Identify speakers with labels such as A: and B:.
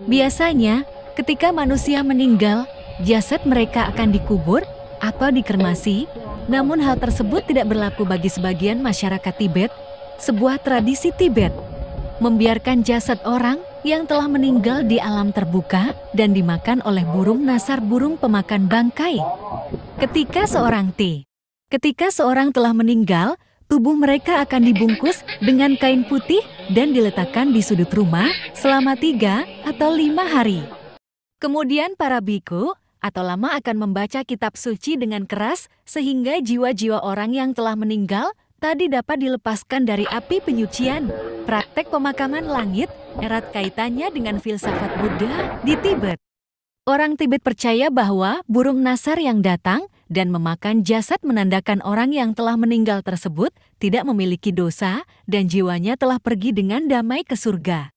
A: Hmm. Biasanya, ketika manusia meninggal, jasad mereka akan dikubur atau dikremasi, namun hal tersebut tidak berlaku bagi sebagian masyarakat Tibet, sebuah tradisi Tibet. Membiarkan jasad orang yang telah meninggal di alam terbuka dan dimakan oleh burung nasar burung pemakan bangkai. Ketika seorang T. Ketika seorang telah meninggal, tubuh mereka akan dibungkus dengan kain putih dan diletakkan di sudut rumah selama tiga atau lima hari. Kemudian para biku atau lama akan membaca kitab suci dengan keras sehingga jiwa-jiwa orang yang telah meninggal tadi dapat dilepaskan dari api penyucian. Praktek pemakaman langit erat kaitannya dengan filsafat Buddha di Tibet. Orang Tibet percaya bahwa burung nasar yang datang dan memakan jasad menandakan orang yang telah meninggal tersebut tidak memiliki dosa dan jiwanya telah pergi dengan damai ke surga.